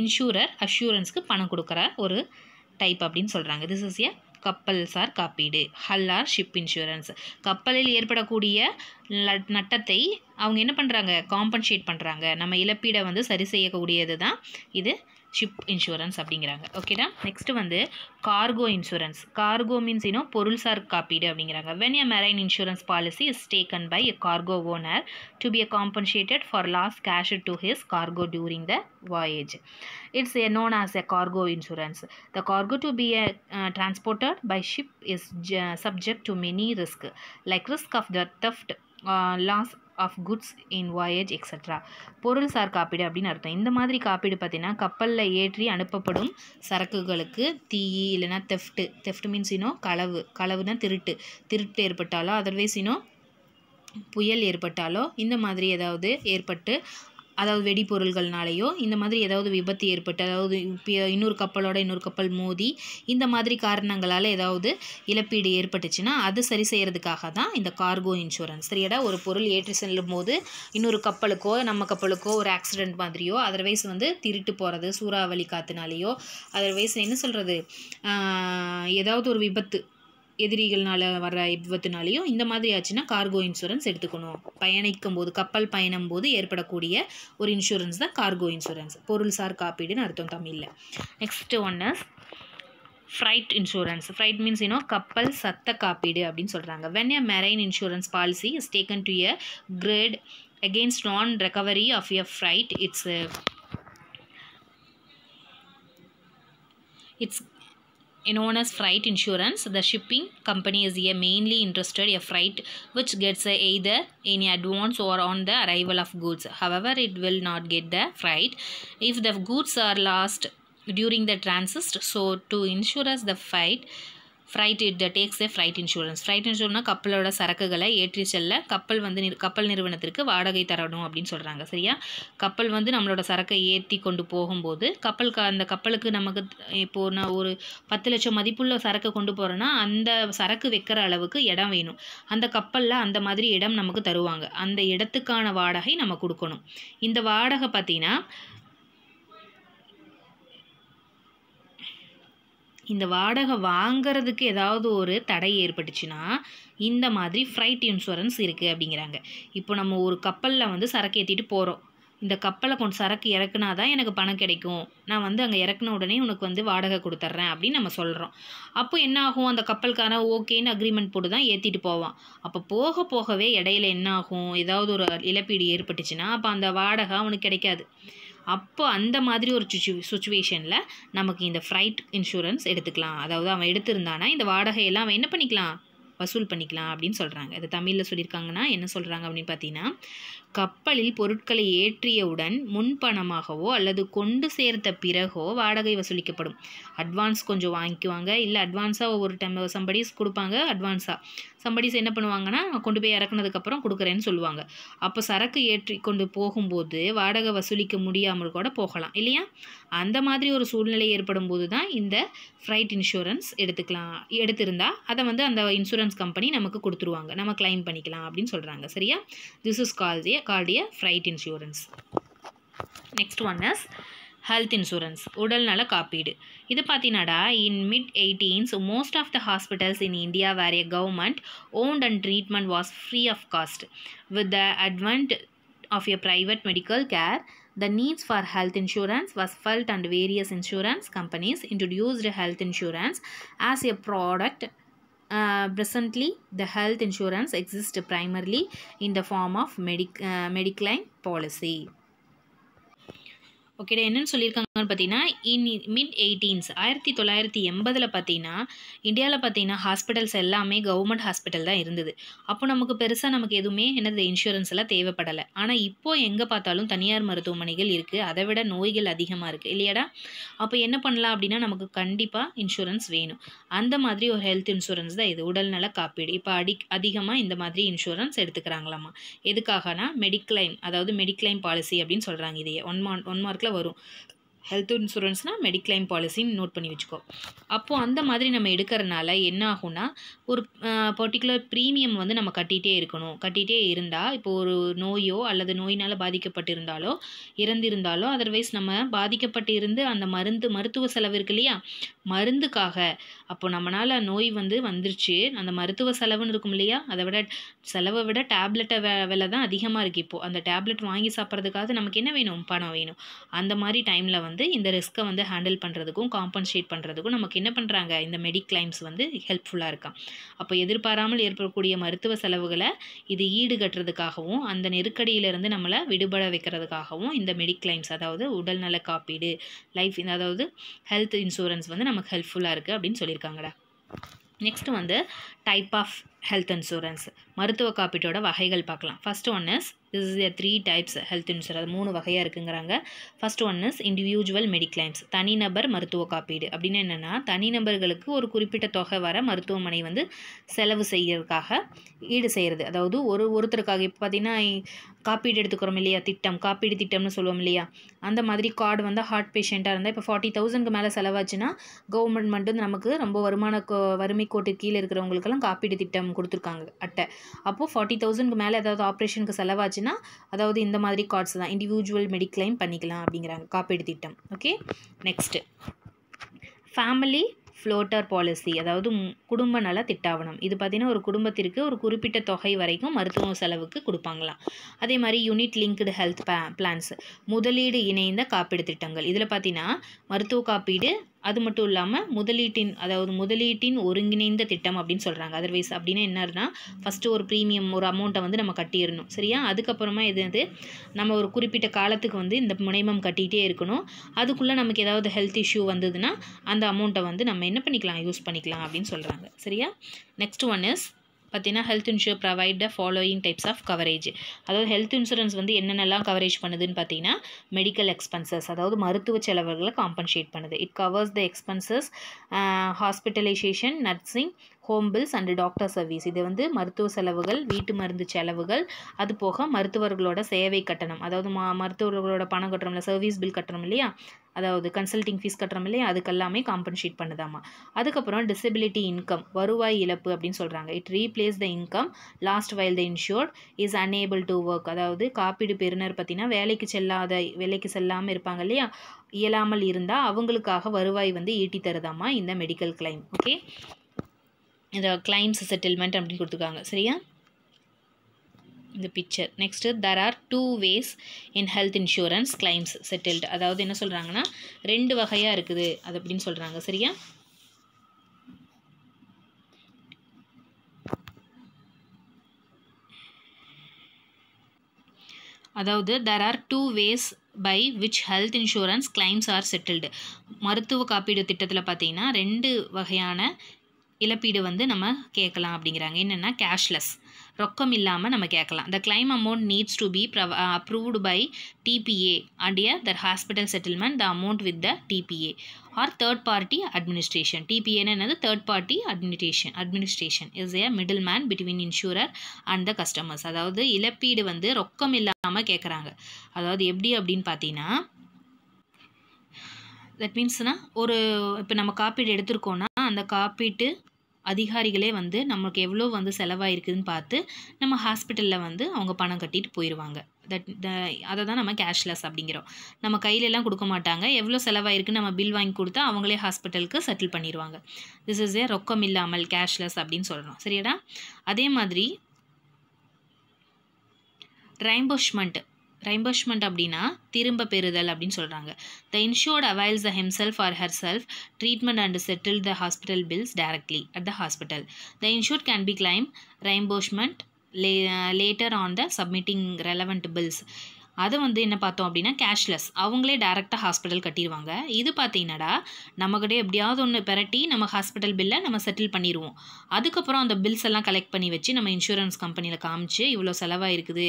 இன்சூரர் அஷூரன்ஸ்க்கு பணம் கொடுக்குற ஒரு டைப் அப்படின்னு சொல்கிறாங்க திஸ் இஸ் ஏ கப்பல் சார் காப்பீடு ஹல் ஆர் ஷிப் இன்சூரன்ஸ் கப்பலில் ஏற்படக்கூடிய நட்டத்தை அவங்க என்ன பண்ணுறாங்க காம்பன்சேட் பண்ணுறாங்க நம்ம இழப்பீடை வந்து சரி செய்யக்கூடியது தான் இது ship insurance Okay, அப்படிங்கறாங்க Next one வந்து cargo insurance cargo means you know பொருள் சார் காப்பீடு அப்படிங்கறாங்க when a marine insurance policy is taken by a cargo owner to be compensated for loss cash to his cargo during the voyage it's a known as a cargo insurance the cargo to be a uh, transported by ship is uh, subject to many risk like risk of the theft uh, loss of goods in voyage extra பொருள் சார் காப்பீடு அப்படின்னு அர்த்தம் இந்த மாதிரி காப்பீடு பார்த்தீங்கன்னா கப்பலில் ஏற்றி அனுப்பப்படும் சரக்குகளுக்கு தீயி இல்லைனா தெஃப்ட்டு தெஃப்ட் மீன்ஸ் இன்னும் களவு களவுனா திருட்டு திருட்டு ஏற்பட்டாலோ அதர்வைஸ் இன்னும் புயல் ஏற்பட்டாலோ இந்த மாதிரி ஏதாவது ஏற்பட்டு அதாவது வெடிபொருள்கள்னாலேயோ இந்த மாதிரி ஏதாவது விபத்து ஏற்பட்டு அதாவது இன்னொரு கப்பலோட இன்னொரு கப்பல் மோதி இந்த மாதிரி காரணங்களால் ஏதாவது இழப்பீடு ஏற்பட்டுச்சுன்னா அது சரி செய்கிறதுக்காக தான் இந்த கார்கோ இன்சூரன்ஸ் சரியாடா ஒரு பொருள் ஏற்றி செல்லும் போது இன்னொரு கப்பலுக்கோ நம்ம கப்பலுக்கோ ஒரு ஆக்சிடெண்ட் மாதிரியோ அதர்வைஸ் வந்து திருட்டு போகிறது சூறாவளி காத்துனாலேயோ அதர்வைஸ் என்ன சொல்கிறது ஏதாவது ஒரு விபத்து எதிரிகள்னால வர விபத்துனாலையும் இந்த மாதிரி ஆச்சுன்னா கார்கோ இன்சூரன்ஸ் எடுத்துக்கணும் பயணிக்கும் போது கப்பல் பயணம் போது ஏற்படக்கூடிய ஒரு இன்சூரன்ஸ் தான் கார்கோ இன்சூரன்ஸ் பொருள்சார் காப்பீடுன்னு அர்த்தம் தமிழில் நெக்ஸ்ட்டு ஒன்று ஃப்ரைட் இன்சூரன்ஸ் ஃப்ரைட் மீன்ஸ் இன்னும் கப்பல் சத்த காப்பீடு அப்படின்னு சொல்கிறாங்க when a marine insurance policy is taken to a great against non recovery of a freight it's it's known as freight insurance the shipping company is here mainly interested in a freight which gets either in advance or on the arrival of goods however it will not get the freight if the goods are lost during the transit so to insure us the freight freight it takes a freight insurance freight இன்சூரன்ஸ்னா கப்பலோட சரக்குகளை ஏற்றி செல்ல கப்பல் வந்து கப்பல் நிறுவனத்திற்கு வாடகை தரணும் அப்படின்னு சொல்கிறாங்க சரியா கப்பல் வந்து நம்மளோட சரக்கை ஏற்றி கொண்டு போகும்போது கப்பல் அந்த கப்பலுக்கு நமக்கு இப்போது நான் ஒரு பத்து லட்சம் மதிப்புள்ள சரக்கு கொண்டு போகிறோன்னா அந்த சரக்கு வைக்கிற அளவுக்கு இடம் வேணும் அந்த கப்பலில் அந்த மாதிரி இடம் நமக்கு தருவாங்க அந்த இடத்துக்கான வாடகை நம்ம கொடுக்கணும் இந்த வாடகை பார்த்திங்கன்னா இந்த வாடகை வாங்கிறதுக்கு ஏதாவது ஒரு தடை ஏற்பட்டுச்சுன்னா இந்த மாதிரி ஃப்ரைட் இன்சூரன்ஸ் இருக்குது அப்படிங்கிறாங்க இப்போ நம்ம ஒரு கப்பலில் வந்து சரக்கு ஏற்றிட்டு போகிறோம் இந்த கப்பலை கொண்டு சரக்கு இறக்குனா தான் எனக்கு பணம் கிடைக்கும் நான் வந்து அங்கே இறக்குன உடனே உனக்கு வந்து வாடகை கொடுத்துட்றேன் அப்படின்னு நம்ம சொல்கிறோம் அப்போ என்ன ஆகும் அந்த கப்பல்காரன் ஓகேன்னு அக்ரிமெண்ட் போட்டு தான் ஏற்றிட்டு போவான் அப்போ போக போகவே இடையில என்ன ஆகும் ஏதாவது ஒரு இழப்பீடு ஏற்பட்டுச்சுன்னா அப்போ அந்த வாடகை அவனுக்கு கிடைக்காது அப்போ அந்த மாதிரி ஒரு சுச்சு சுச்சுவேஷனில் நமக்கு இந்த ஃப்ரைட் இன்சூரன்ஸ் எடுத்துக்கலாம் அதாவது அவன் எடுத்திருந்தானா இந்த வாடகையெல்லாம் அவன் என்ன பண்ணிக்கலாம் வசூல் பண்ணிக்கலாம் அப்படின்னு சொல்கிறாங்க அது தமிழில் சொல்லியிருக்காங்கன்னா என்ன சொல்கிறாங்க அப்படின்னு பார்த்தீங்கன்னா கப்பலில் பொருட்களை ஏற்றியவுடன் முன்பணமாகவோ அல்லது கொண்டு சேர்த்த பிறகோ வாடகை வசூலிக்கப்படும் அட்வான்ஸ் கொஞ்சம் வாங்கிக்குவாங்க இல்லை அட்வான்ஸாக ஒவ்வொரு டைம் சம்படிஸ் கொடுப்பாங்க அட்வான்ஸாக சம்படிஸ் என்ன பண்ணுவாங்கன்னா கொண்டு போய் இறக்குனதுக்கப்புறம் கொடுக்குறேன்னு சொல்லுவாங்க அப்போ சரக்கு ஏற்றி கொண்டு போகும்போது வாடகை வசூலிக்க முடியாமல் கூட போகலாம் இல்லையா அந்த மாதிரி ஒரு சூழ்நிலை ஏற்படும் போது தான் இந்த ஃப்ரைட் இன்சூரன்ஸ் எடுத்துக்கலாம் எடுத்திருந்தா அதை வந்து அந்த இன்சூரன்ஸ் கம்பெனி நமக்கு கொடுத்துருவாங்க நம்ம கிளைம் பண்ணிக்கலாம் அப்படின்னு சொல்கிறாங்க சரியா this is call a called a freight insurance. Next one is health insurance. Udal nala copied. Idu patinada in mid 18s, most of the hospitals in India were a government owned and treatment was free of cost. With the advent of a private medical care, the needs for health insurance was felt and various insurance companies introduced health insurance as a product uh, presently the health insurance exists primarily in the form of medic uh, medicline policy ஓகேடா என்னென்னு சொல்லியிருக்காங்கன்னு பார்த்தீங்கன்னா in mid eighteens ஆயிரத்தி தொள்ளாயிரத்தி எண்பதில் பார்த்தீங்கன்னா இந்தியாவில் பார்த்தீங்கன்னா ஹாஸ்பிட்டல்ஸ் எல்லாமே கவர்மெண்ட் ஹாஸ்பிட்டல் தான் இருந்தது அப்போ நமக்கு பெருசாக நமக்கு எதுவுமே என்னது இன்சூரன்ஸ் எல்லாம் தேவைப்படலை ஆனால் இப்போது எங்கே பார்த்தாலும் தனியார் மருத்துவமனைகள் இருக்குது அதை விட நோய்கள் அதிகமாக இருக்குது இல்லையாடா அப்போ என்ன பண்ணலாம் அப்படின்னா நமக்கு கண்டிப்பாக இன்சூரன்ஸ் வேணும் அந்த மாதிரி ஒரு ஹெல்த் இன்சூரன்ஸ் தான் இது உடல்நல காப்பீடு இப்போ அடி அதிகமாக இந்த மாதிரி இன்சூரன்ஸ் எடுத்துக்கிறாங்களாமா எதுக்காகனா மெடிக்ளைம் அதாவது மெடிக்ளைம் பாலிசி அப்படின்னு சொல்கிறாங்க இதையே ஒன் மார்க் ஒன் மார்க் வரும் ஹெல்த் இன்சூரன்ஸ்னால் மெடிக்ளைம் பாலிசின்னு நோட் பண்ணி வச்சுக்கோ அப்போது அந்த மாதிரி நம்ம எடுக்கிறனால என்ன ஆகும்னா ஒரு பர்டிகுலர் ப்ரீமியம் வந்து நம்ம கட்டிகிட்டே இருக்கணும் கட்டிகிட்டே இருந்தால் இப்போ ஒரு நோயோ அல்லது நோயினால் பாதிக்கப்பட்டிருந்தாலோ இறந்திருந்தாலோ அதர்வைஸ் நம்ம பாதிக்கப்பட்டு இருந்து அந்த மருந்து மருத்துவ செலவு இருக்கு இல்லையா மருந்துக்காக அப்போ நம்மளால் நோய் வந்து வந்துருச்சு அந்த மருத்துவ செலவுன்னு இருக்கும் இல்லையா அதை விட செலவை விட டேப்லெட்டை விலை தான் அதிகமாக இருக்குது இப்போது அந்த டேப்லெட் வாங்கி சாப்பிட்றதுக்காக நமக்கு என்ன வேணும் பணம் வேணும் அந்த மாதிரி டைமில் வந்து வந்து இந்த ரிஸ்க்கை வந்து ஹேண்டில் பண்ணுறதுக்கும் காம்பன்சேட் பண்ணுறதுக்கும் நமக்கு என்ன பண்ணுறாங்க இந்த மெடிக்ளைம்ஸ் வந்து ஹெல்ப்ஃபுல்லாக இருக்கான் அப்போ எதிர்பாராமல் ஏற்படக்கூடிய மருத்துவ செலவுகளை இது ஈடுகட்டுறதுக்காகவும் அந்த நெருக்கடியிலிருந்து நம்மளை விடுபட வைக்கிறதுக்காகவும் இந்த மெடிக்ளைம்ஸ் அதாவது உடல்நல காப்பீடு லைஃப் அதாவது ஹெல்த் இன்சூரன்ஸ் வந்து நமக்கு ஹெல்ப்ஃபுல்லாக இருக்குது அப்படின்னு சொல்லியிருக்காங்கடா நெக்ஸ்ட் வந்து டைப் ஆஃப் ஹெல்த் இன்சூரன்ஸ் மருத்துவ காப்பீட்டோட வகைகள் பார்க்கலாம் first one is this is a three types health insurance மூணு வகையாக இருக்குங்கிறாங்க first one is individual mediclaims தனிநபர் மருத்துவ காப்பீடு அப்படின்னு என்னென்னா தனிநபர்களுக்கு ஒரு குறிப்பிட்ட தொகை வர மருத்துவமனை வந்து செலவு செய்யறதுக்காக ஈடு செய்கிறது அதாவது ஒரு ஒருத்தருக்காக இப்போ பார்த்தீங்கன்னா காப்பீடு எடுத்துக்கிறோம் இல்லையா திட்டம் காப்பீடு திட்டம்னு சொல்லுவோம் இல்லையா அந்த மாதிரி கார்டு வந்து ஹார்ட் பேஷண்ட்டாக இருந்தால் இப்போ ஃபார்ட்டி தௌசண்ட்க்கு மேலே செலவாச்சுன்னா கவர்மெண்ட் மட்டும் நமக்கு ரொம்ப வருமான வறுமை கோட்டு கீழே இருக்கிறவங்களுக்கெல்லாம் காப்பீடு திட்டம் கொடுத்துருக்காங்க அட்டை அப்போது ஃபார்ட்டி தௌசண்ட்க்கு மேலே ஏதாவது ஆப்ரேஷனுக்கு செலவாச்சுன்னா வந்துச்சுன்னா அதாவது இந்த மாதிரி கார்ட்ஸ் தான் இண்டிவிஜுவல் மெடிக்ளைம் பண்ணிக்கலாம் அப்படிங்கிறாங்க காப்பீடு திட்டம் okay next family floater policy அதாவது குடும்ப நல திட்டாவணம் இது பார்த்திங்கன்னா ஒரு குடும்பத்திற்கு ஒரு குறிப்பிட்ட தொகை வரைக்கும் மருத்துவ செலவுக்கு கொடுப்பாங்களாம் அதே மாதிரி யூனிட் லிங்க்டு ஹெல்த் பிளான்ஸ் முதலீடு இணைந்த காப்பீடு திட்டங்கள் இதில் பார்த்தீங்கன்னா மருத்துவ காப்பீடு அது மட்டும் இல்லாமல் முதலீட்டின் அதாவது முதலீட்டின் ஒருங்கிணைந்த திட்டம் அப்படின்னு சொல்கிறாங்க அதர்வைஸ் அப்படின்னா என்னன்னா ஃபஸ்ட்டு ஒரு ப்ரீமியம் ஒரு அமௌண்ட்டை வந்து நம்ம கட்டிடணும் சரியா அதுக்கப்புறமா எது நம்ம ஒரு குறிப்பிட்ட காலத்துக்கு வந்து இந்த முனைமம் கட்டிகிட்டே இருக்கணும் அதுக்குள்ளே நமக்கு ஏதாவது ஹெல்த் இஷ்யூ வந்ததுன்னா அந்த அமௌண்ட்டை வந்து நம்ம என்ன பண்ணிக்கலாம் யூஸ் பண்ணிக்கலாம் அப்படின்னு சொல்கிறாங்க சரியா நெக்ஸ்ட் ஒன் இஸ் பார்த்தீங்கன்னா health insure provide the following types of coverage அதாவது ஹெல்த் இன்சூரன்ஸ் வந்து என்னென்னலாம் கவரேஜ் பண்ணுதுன்னு பார்த்தீங்கன்னா மெடிக்கல் எக்ஸ்பென்சஸ் அதாவது மருத்துவ செலவுகளை காம்பன்சேட் பண்ணுது it covers the expenses hospitalisation nursing home bills and doctor service இது வந்து மருத்துவ செலவுகள் வீட்டு மருந்து செலவுகள் அது போக மருத்துவர்களோட சேவை கட்டணம் அதாவது மா மருத்துவர்களோட பணம் கட்டுறோம் இல்லை சர்வீஸ் பில் கட்டுறோம் இல்லையா அதாவது கன்சல்டிங் ஃபீஸ் கட்டுறோம் இல்லையா அதுக்கெல்லாமே காம்பன்சேட் பண்ணுதாமா அதுக்கப்புறம் டிசபிலிட்டி இன்கம் வருவாய் இழப்பு அப்படின்னு சொல்கிறாங்க it replace the income lost while the insured is unable to work அதாவது காப்பீடு பெறுநர் பார்த்தீங்கன்னா வேலைக்கு செல்லாத வேலைக்கு செல்லாமல் இருப்பாங்க இல்லையா இயலாமல் இருந்தால் அவங்களுக்காக வருவாய் வந்து ஈட்டி தருதாமா இந்த மெடிக்கல் கிளைம் ஓகே இந்த கிளைம்ஸ் செட்டில்மெண்ட் அப்படின்னு கொடுத்துருக்காங்க சரியா இந்த picture next there are two ways in health insurance claims settled அதாவது என்ன சொல்கிறாங்கன்னா ரெண்டு வகையாக இருக்குது அது அப்படின்னு சொல்கிறாங்க சரியா அதாவது there are two ways by which health insurance claims are settled மருத்துவ காப்பீடு திட்டத்தில் பார்த்தீங்கன்னா ரெண்டு வகையான இழப்பீடு வந்து நம்ம கேட்கலாம் அப்படிங்கிறாங்க என்னென்னா கேஷ்லெஸ் ரொக்கம் இல்லாமல் நம்ம கேட்கலாம் the claim amount needs to be approved by TPA and either hospital settlement the amount with the TPA or third party administration டிபிஏன்னு என்னது third party administration administration is a middle man between insurer and the customers அதாவது இழப்பீடு வந்து ரொக்கம் இல்லாமல் கேட்குறாங்க அதாவது எப்படி அப்படின்னு பார்த்தீங்கன்னா தட் மீன்ஸ்னால் ஒரு இப்போ நம்ம காப்பீடு எடுத்திருக்கோன்னா அந்த காப்பீட்டு அதிகாரிகளே வந்து நமக்கு எவ்வளோ வந்து செலவாயிருக்குதுன்னு பார்த்து நம்ம ஹாஸ்பிட்டலில் வந்து அவங்க பணம் கட்டிட்டு போயிடுவாங்க தட் அதை தான் நம்ம கேஷ்லெஸ் அப்படிங்கிறோம் நம்ம கையிலெல்லாம் கொடுக்க மாட்டாங்க எவ்வளோ செலவாயிருக்கு நம்ம பில் வாங்கி கொடுத்தா அவங்களே ஹாஸ்பிட்டலுக்கு செட்டில் பண்ணிடுவாங்க திஸ் இஸ் ஏ ரொக்கம் இல்லாமல் கேஷ்லெஸ் அப்படின்னு சொல்கிறோம் சரியாடா அதே மாதிரி ரைம்பர்ஷ்மெண்ட் ரைம்பர்ஷ்மெண்ட் அப்படின்னா திரும்ப பெறுதல் அப்படின்னு சொல்கிறாங்க the insured avails the himself or herself treatment and settle the hospital bills directly at the hospital the insured can be claim reimbursement la later on the submitting relevant bills அது வந்து என்ன பார்த்தோம் அப்படின்னா cashless அவங்களே டேரெக்டாக hospital கட்டிடுவாங்க இது பார்த்தீங்கன்னாடா நம்மக்கிட்டே எப்படியாவது ஒன்று பெரட்டி நம்ம ஹாஸ்பிட்டல் பில்லை நம்ம செட்டில் பண்ணிடுவோம் அதுக்கப்புறம் அந்த பில்ஸ் எல்லாம் கலெக்ட் பண்ணி வச்சு நம்ம இன்சூரன்ஸ் கம்பெனியில் காமிச்சு இவ்வளோ செலவாக இருக்குது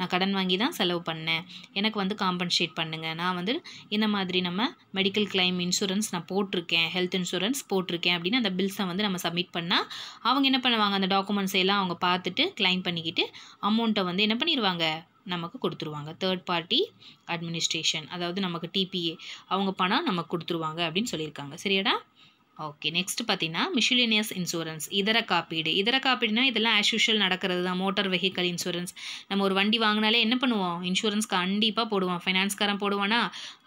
நான் கடன் வாங்கி தான் செலவு பண்ணேன் எனக்கு வந்து காம்பன்சேட் பண்ணுங்கள் நான் வந்து இந்த மாதிரி நம்ம மெடிக்கல் கிளைம் இன்சூரன்ஸ் நான் போட்டிருக்கேன் ஹெல்த் இன்சூரன்ஸ் போட்டிருக்கேன் அப்படின்னு அந்த பில்ஸை வந்து நம்ம சப்மிட் பண்ணால் அவங்க என்ன பண்ணுவாங்க அந்த டாக்குமெண்ட்ஸ் எல்லாம் அவங்க பார்த்துட்டு கிளைம் பண்ணிக்கிட்டு அமௌண்ட்டை வந்து என்ன பண்ணிடுவாங்க நமக்கு கொடுத்துருவாங்க தேர்ட் பார்ட்டி அட்மினிஸ்ட்ரேஷன் அதாவது நமக்கு டிபிஏ அவங்க பணம் நமக்கு கொடுத்துருவாங்க அப்படின்னு சொல்லியிருக்காங்க சரியாடா ஓகே நெக்ஸ்ட் பார்த்தீங்கன்னா மிஷிலினியஸ் இன்சூரன்ஸ் இதர காப்பீடு இதர காப்பீடுனா இதெல்லாம் ஆஸ் யூஷுவல் நடக்கிறது தான் மோட்டார் வெஹிக்கல் இன்சூரன்ஸ் நம்ம ஒரு வண்டி வாங்கினாலே என்ன பண்ணுவோம் இன்சூரன்ஸ் கண்டிப்பாக போடுவோம் ஃபைனான்ஸ்காரன் போடுவானா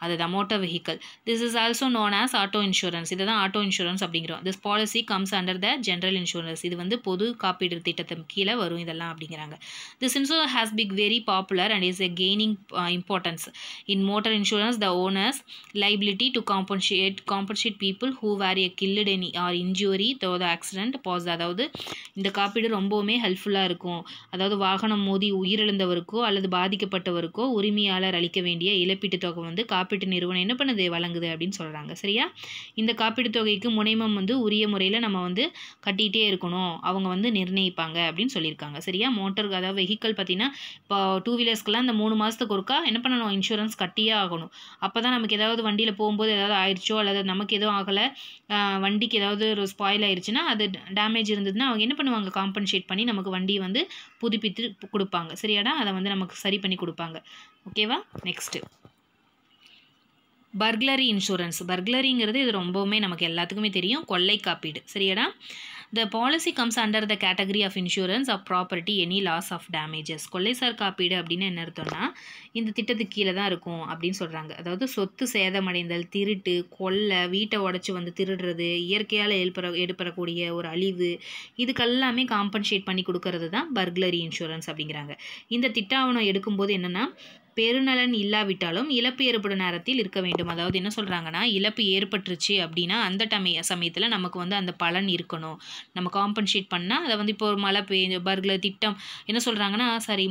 அதுதான் motor vehicle this is also known as auto insurance இதை தான் ஆட்டோ இன்சூரன்ஸ் அப்படிங்கிறோம் this policy comes under the general insurance இது வந்து பொது காப்பீடு திட்டத்தின் கீழே வரும் இதெல்லாம் அப்படிங்கிறாங்க this insure has big very popular and is a gaining importance in motor insurance the owners liability to compensate compensate people who were killed any or injury through the accident pass அதாவது இந்த காப்பீடு ரொம்பவுமே ஹெல்ப்ஃபுல்லாக இருக்கும் அதாவது வாகனம் மோதி உயிரிழந்தவருக்கோ அல்லது பாதிக்கப்பட்டவருக்கோ உரிமையாளர் அளிக்க வேண்டிய இழப்பீட்டுத் தொகை வந்து காப்பீட்டு நிறுவனம் என்ன பண்ணுது வழங்குது அப்படின்னு சொல்கிறாங்க சரியா இந்த காப்பீட்டுத் தொகைக்கு முனைமம் வந்து உரிய முறையில் நம்ம வந்து கட்டிகிட்டே இருக்கணும் அவங்க வந்து நிர்ணயிப்பாங்க அப்படின்னு சொல்லியிருக்காங்க சரியா மோட்டர் அதாவது வெஹிக்கல் பார்த்தீங்கன்னா இப்போ டூ வீலர்ஸ்க்கெலாம் இந்த மூணு மாதத்துக்கு ஒருக்கா என்ன பண்ணணும் இன்சூரன்ஸ் கட்டியே ஆகணும் அப்போ தான் நமக்கு ஏதாவது வண்டியில் போகும்போது ஏதாவது ஆயிடுச்சோ அல்லது நமக்கு எதுவும் ஆகலை வண்டிக்கு ஏதாவது ஒரு ஸ்பாயில் ஆயிடுச்சுன்னா அது டேமேஜ் இருந்ததுன்னா அவங்க என்ன பண்ணுவாங்க காம்பன்சேட் பண்ணி நமக்கு வண்டியை வந்து புதுப்பித்து கொடுப்பாங்க சரியாடா அதை வந்து நமக்கு சரி பண்ணி கொடுப்பாங்க ஓகேவா நெக்ஸ்ட்டு பர்க்லரி இன்சூரன்ஸ் பர்க்லரிங்கிறது இது ரொம்பவுமே நமக்கு எல்லாத்துக்குமே தெரியும் கொள்ளை காப்பீடு சரியாடா the policy comes under the category of insurance of property any loss of damages கொள்ளைசார் காப்பீடு அப்படின்னு என்ன அர்த்தம்னா இந்த திட்டத்துக்கு கீழே தான் இருக்கும் அப்படின்னு சொல்கிறாங்க அதாவது சொத்து சேதமடைந்தல் திருட்டு கொள்ளை வீட்டை உடச்சி வந்து திருடுறது இயற்கையால் ஏற்பட ஏற்படக்கூடிய ஒரு அழிவு இதுக்கெல்லாமே காம்பன்சேட் பண்ணி கொடுக்கறது தான் பர்க்லரி இன்சூரன்ஸ் அப்படிங்கிறாங்க இந்த திட்டாவணம் எடுக்கும்போது என்னென்னா பெருநலன் இல்லாவிட்டாலும் இழப்பு ஏற்படும் நேரத்தில் இருக்க வேண்டும் அதாவது என்ன சொல்கிறாங்கன்னா இழப்பு ஏற்பட்டுருச்சு அப்படின்னா அந்த டமை சமயத்தில் நமக்கு வந்து அந்த பலன் இருக்கணும் நம்ம காம்பன்சேட் பண்ணால் அதை வந்து இப்போ ஒரு மழை பெய் பர்கில் திட்டம் என்ன சொல்கிறாங்கன்னா சரி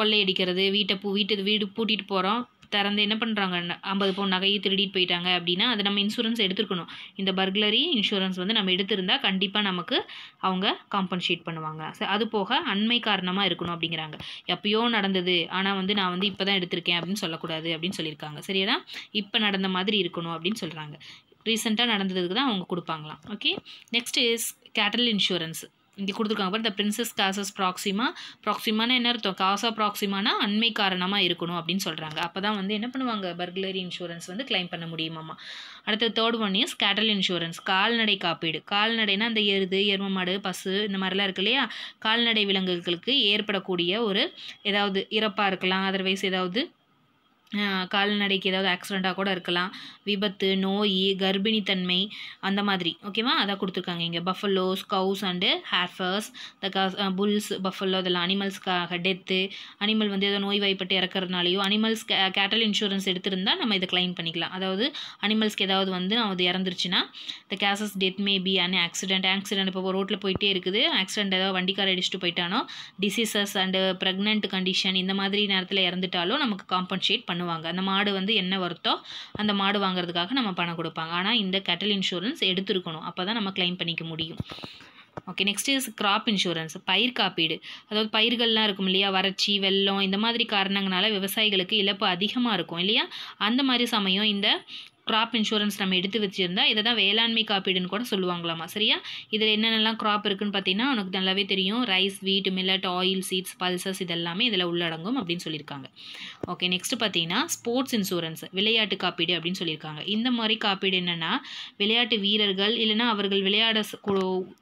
கொள்ளையடிக்கிறது வீட்டை பூ வீட்டு வீடு பூட்டிகிட்டு போகிறோம் திறந்து என்ன பண்ணுறாங்க ஐம்பது பவுன் நகையை திருடிட்டு போயிட்டாங்க அப்படின்னா அதை நம்ம இன்சூரன்ஸ் எடுத்துருக்கணும் இந்த பர்க்லரி இன்சூரன்ஸ் வந்து நம்ம எடுத்திருந்தால் கண்டிப்பாக நமக்கு அவங்க காம்பன்சேட் பண்ணுவாங்க சார் அது போக அண்மை காரணமாக இருக்கணும் அப்படிங்கிறாங்க எப்பயோ நடந்தது ஆனால் வந்து நான் வந்து இப்போ தான் எடுத்திருக்கேன் அப்படின்னு சொல்லக்கூடாது அப்படின்னு சொல்லியிருக்காங்க சரியாதான் இப்போ நடந்த மாதிரி இருக்கணும் அப்படின்னு சொல்கிறாங்க ரீசெண்டாக நடந்ததுக்கு தான் அவங்க கொடுப்பாங்களாம் okay next is cattle insurance இங்கே கொடுத்துருக்காங்க பாரு த பிரின்சஸ் காசஸ் ப்ராக்சிமா ப்ராக்சிமானா என்ன அர்த்தம் காசா ப்ராக்சிமானா அண்மை காரணமாக இருக்கணும் அப்படின்னு சொல்கிறாங்க அப்போ தான் வந்து என்ன பண்ணுவாங்க பர்க்லரி இன்சூரன்ஸ் வந்து கிளைம் பண்ண முடியுமாம்மா அடுத்த third one is cattle insurance கால்நடை காப்பீடு கால்நடைனா அந்த எருது எரும மாடு பசு இந்த மாதிரிலாம் இருக்கு இல்லையா கால்நடை விலங்குகளுக்கு ஏற்படக்கூடிய ஒரு ஏதாவது இறப்பாக இருக்கலாம் அதர்வைஸ் ஏதாவது கால்நடைக்கு ஏதாவது ஆக்சிடெண்ட்டாக கூட இருக்கலாம் விபத்து நோய் கர்ப்பிணி தன்மை அந்த மாதிரி ஓகேவா அதான் கொடுத்துருக்காங்க இங்கே பஃபலோஸ் கவுஸ் அண்டு ஹேர்ஃபர்ஸ் த கஸ் புல்ஸ் பஃபல்லோ இதெல்லாம் அனிமல்ஸ்க்காக டெத்து அனிமல் வந்து ஏதோ நோய் வாய்ப்பட்டு இறக்குறதுனாலையோ அனிமல்ஸ் கேட்டல் இன்சூரன்ஸ் எடுத்திருந்தால் நம்ம இதை கிளைம் பண்ணிக்கலாம் அதாவது அனிமல்ஸ்க்கு ஏதாவது வந்து நான் அது இறந்துருச்சுன்னா the cases death may be and accident accident இப்போ ரோட்டில் போயிட்டே இருக்குது ஆக்சிடென்ட் ஏதாவது வண்டிக்கார அடிச்சுட்டு போயிட்டானோ டிசீசஸ் அண்டு ப்ரெக்னென்ட் கண்டிஷன் இந்த மாதிரி நேரத்தில் இறந்துட்டாலும் நமக்கு காம்பன்சேட் பண்ணுவோம் பண்ணுவாங்க அந்த மாடு வந்து என்ன வருத்தோ அந்த மாடு வாங்குறதுக்காக நம்ம பணம் கொடுப்பாங்க ஆனால் இந்த கேட்டல் இன்சூரன்ஸ் எடுத்துருக்கணும் அப்போ தான் நம்ம கிளைம் பண்ணிக்க முடியும் okay next is crop insurance பயிர் காப்பீடு அதாவது பயிர்கள்லாம் இருக்கும் இல்லையா வறட்சி வெள்ளம் இந்த மாதிரி காரணங்களால விவசாயிகளுக்கு இழப்பு அதிகமாக இருக்கும் இல்லையா அந்த மாதிரி சமயம் இந்த க்ராப் இன்சூரன்ஸ் நம்ம எடுத்து வச்சுருந்தா இதை தான் வேளாண்மை காப்பீடுன்னு கூட சொல்லுவாங்களாமா சரியா இதில் என்னென்னலாம் க்ராப் இருக்குதுன்னு பார்த்தீங்கன்னா உனக்கு நல்லாவே தெரியும் ரைஸ் வீட் மில்லட் ஆயில் சீட்ஸ் பல்சஸ் இதெல்லாமே இதில் உள்ளடங்கும் அப்படின்னு சொல்லியிருக்காங்க ஓகே நெக்ஸ்ட் பார்த்தீங்கன்னா ஸ்போர்ட்ஸ் இன்சூரன்ஸ் விளையாட்டு காப்பீடு அப்படின்னு சொல்லியிருக்காங்க இந்த மாதிரி காப்பீடு என்னென்னா விளையாட்டு வீரர்கள் இல்லைனா அவர்கள் விளையாட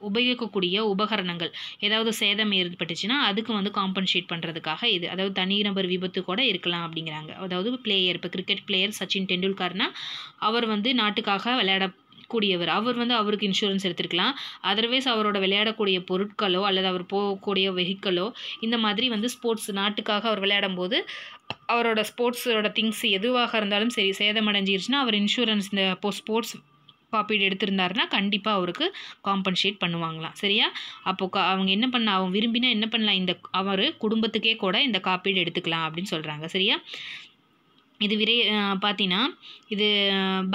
உபயோகிக்கக்கூடிய உபகரணங்கள் ஏதாவது சேதம் ஏற்பட்டுச்சுன்னா அதுக்கு வந்து காம்பன்சேட் பண்ணுறதுக்காக இது அதாவது தனிநபர் விபத்து கூட இருக்கலாம் அப்படிங்கிறாங்க அதாவது பிளேயர் இப்போ கிரிக்கெட் பிளேயர் சச்சின் டெண்டுல்கர்னால் அவர் வந்து நாட்டுக்காக விளையாட கூடியவர் அவர் வந்து அவருக்கு இன்சூரன்ஸ் எடுத்துருக்கலாம் அதர்வைஸ் அவரோட விளையாடக்கூடிய பொருட்களோ அல்லது அவர் போகக்கூடிய வெஹிக்கலோ இந்த மாதிரி வந்து ஸ்போர்ட்ஸ் நாட்டுக்காக அவர் விளையாடும் போது அவரோட ஸ்போர்ட்ஸோட திங்ஸ் எதுவாக இருந்தாலும் சரி சேதமடைஞ்சிருச்சுன்னா அவர் இன்சூரன்ஸ் இந்த இப்போ ஸ்போர்ட்ஸ் காப்பீடு எடுத்திருந்தாருன்னா கண்டிப்பாக அவருக்கு காம்பன்சேட் பண்ணுவாங்களாம் சரியா அப்போ அவங்க என்ன பண்ண அவன் விரும்பினா என்ன பண்ணலாம் இந்த அவர் குடும்பத்துக்கே கூட இந்த காப்பீடு எடுத்துக்கலாம் அப்படின்னு சொல்கிறாங்க சரியா இது விரை பார்த்தீங்கன்னா இது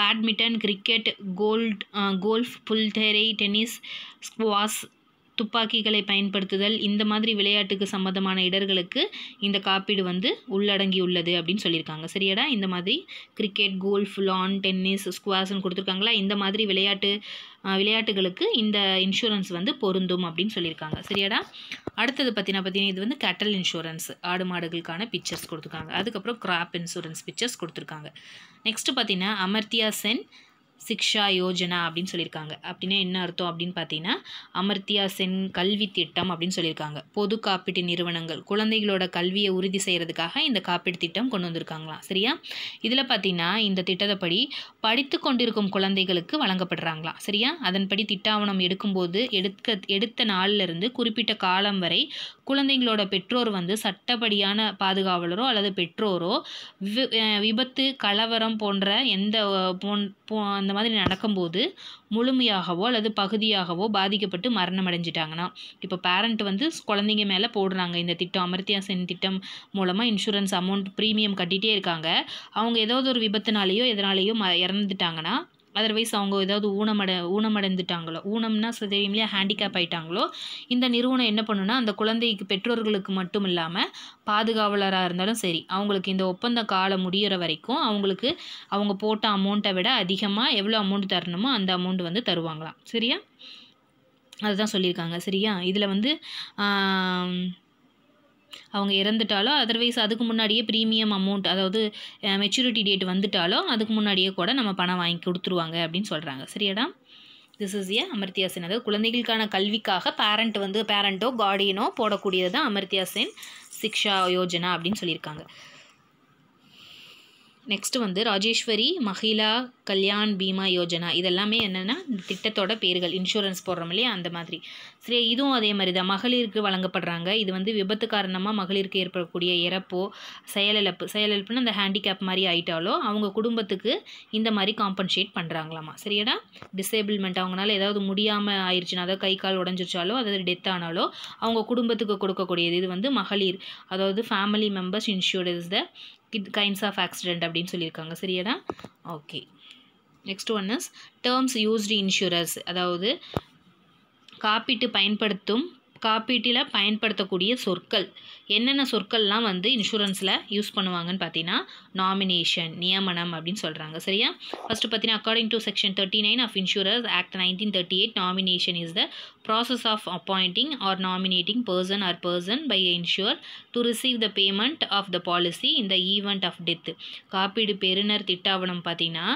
பேட்மிட்டன் கிரிக்கெட் கோல்ட் கோல்ஃப் புல்தரை டென்னிஸ் ஸ்குவாஸ் துப்பாக்கிகளை பயன்படுத்துதல் இந்த மாதிரி விளையாட்டுக்கு சம்மந்தமான இடர்களுக்கு இந்த காப்பீடு வந்து உள்ளடங்கியுள்ளது அப்படின்னு சொல்லியிருக்காங்க சரியாடா இந்த மாதிரி கிரிக்கெட் கோல்ஃப் லான் டென்னிஸ் ஸ்குவாஸ்ன்னு கொடுத்துருக்காங்களா இந்த மாதிரி விளையாட்டு விளையாட்டுகளுக்கு இந்த இன்சூரன்ஸ் வந்து பொருந்தும் அப்படின்னு சொல்லியிருக்காங்க சரியாடா அடுத்தது பார்த்தீங்கன்னா பார்த்தீங்கன்னா இது வந்து கேட்டல் இன்சூரன்ஸ் ஆடு மாடுகளுக்கான பிக்சர்ஸ் கொடுத்துருக்காங்க அதுக்கப்புறம் கிராப் இன்சூரன்ஸ் பிக்சர்ஸ் கொடுத்துருக்காங்க நெக்ஸ்ட் பார்த்தீங்கன்னா அமர்த்தியா சென் சிக்ஷா யோஜனா அப்படின்னு சொல்லியிருக்காங்க அப்படின்னா என்ன அர்த்தம் அப்படின்னு பார்த்தீங்கன்னா அமர்த்தியா சென் கல்வி திட்டம் அப்படின்னு சொல்லியிருக்காங்க பொது காப்பீட்டு நிறுவனங்கள் குழந்தைகளோட கல்வியை உறுதி செய்கிறதுக்காக இந்த காப்பீடு திட்டம் கொண்டு வந்திருக்காங்களாம் சரியா இதில் பார்த்தீங்கன்னா இந்த திட்டத்தைப்படி படித்து கொண்டிருக்கும் குழந்தைகளுக்கு வழங்கப்படுறாங்களாம் சரியா அதன்படி திட்டாவணம் எடுக்கும்போது எடுக்க எடுத்த நாளிலிருந்து குறிப்பிட்ட காலம் வரை குழந்தைங்களோட பெற்றோர் வந்து சட்டப்படியான பாதுகாவலரோ அல்லது பெற்றோரோ விபத்து கலவரம் போன்ற எந்த போன் அந்த மாதிரி நடக்கும்போது முழுமையாகவோ அல்லது பகுதியாகவோ பாதிக்கப்பட்டு மரணம் அடைஞ்சிட்டாங்கன்னா இப்போ பேரண்ட் வந்து குழந்தைங்க மேலே போடுறாங்க இந்த திட்டம் சென் திட்டம் மூலமாக இன்சூரன்ஸ் அமௌண்ட் ப்ரீமியம் கட்டிகிட்டே இருக்காங்க அவங்க ஏதாவது ஒரு விபத்துனாலேயோ எதனாலேயோ ம இறந்துட்டாங்கன்னா அதர்வைஸ் அவங்க ஏதாவது ஊனமட ஊனமடைந்துட்டாங்களோ ஊனம்னா தெரியுமில்லையா ஹேண்டிகேப் ஆகிட்டாங்களோ இந்த நிறுவனம் என்ன பண்ணுன்னா அந்த குழந்தைக்கு பெற்றோர்களுக்கு மட்டும் இல்லாமல் பாதுகாவலராக இருந்தாலும் சரி அவங்களுக்கு இந்த ஒப்பந்த காலம் முடிகிற வரைக்கும் அவங்களுக்கு அவங்க போட்ட அமௌண்ட்டை விட அதிகமாக எவ்வளோ அமௌண்ட் தரணுமோ அந்த அமௌண்ட் வந்து தருவாங்களாம் சரியா அதுதான் சொல்லியிருக்காங்க சரியா இதில் வந்து அவங்க இறந்துட்டாலோ அதர்வைஸ் அதுக்கு முன்னாடியே ப்ரீமியம் அமௌண்ட் அதாவது மெச்சூரிட்டி டேட் வந்துட்டாலோ அதுக்கு முன்னாடியே கூட நம்ம பணம் வாங்கி கொடுத்துருவாங்க அப்படின்னு சொல்கிறாங்க சரியாடா திஸ் இஸ் ஏ அமர்த்தியாசன் அதாவது குழந்தைகளுக்கான கல்விக்காக பேரண்ட் வந்து பேரண்ட்டோ கார்டியனோ போடக்கூடியது தான் அமர்த்தியாசன் சிக்ஷா யோஜனா அப்படின்னு சொல்லியிருக்காங்க நெக்ஸ்ட்டு வந்து ராஜேஸ்வரி மகிழா கல்யாண் பீமா யோஜனா இதெல்லாமே என்னென்னா திட்டத்தோட பேர்கள் இன்சூரன்ஸ் போடுறோம் இல்லையா அந்த மாதிரி சரி இதுவும் அதே மாதிரி தான் மகளிருக்கு வழங்கப்படுறாங்க இது வந்து விபத்து காரணமாக மகளிருக்கு ஏற்படக்கூடிய இறப்போ செயலிழப்பு செயலிழப்புன்னு அந்த ஹேண்டிகேப் மாதிரி ஆயிட்டாலோ அவங்க குடும்பத்துக்கு இந்த மாதிரி காம்பன்சேட் பண்ணுறாங்களாமா சரியாடா டிசேபிள்மெண்ட் அவங்களால ஏதாவது முடியாமல் ஆயிடுச்சுன்னா அதாவது கை கால் உடஞ்சிருச்சாலோ அதாவது டெத் ஆனாலோ அவங்க குடும்பத்துக்கு கொடுக்கக்கூடியது இது வந்து மகளிர் அதாவது family members insured is the kit kinds of accident அப்படின்னு சொல்லியிருக்காங்க சரியாடா okay next one is terms used insurance அதாவது காப்பீட்டு பயன்படுத்தும் காப்பீட்டில் பயன்படுத்தக்கூடிய சொற்கள் என்னென்ன சொற்கள்லாம் வந்து இன்சூரன்ஸில் யூஸ் பண்ணுவாங்கன்னு பார்த்தீங்கன்னா நாமினேஷன் நியமனம் அப்படின்னு சொல்கிறாங்க சரியா ஃபஸ்ட்டு பார்த்தீங்கன்னா according to section thirty nine of insurers act nineteen thirty eight nomination is the process of appointing or nominating person or person by insure to receive the payment of the policy இந்த event of death காப்பீடு பெறுநர் திட்டாவணம் பார்த்தீங்கன்னா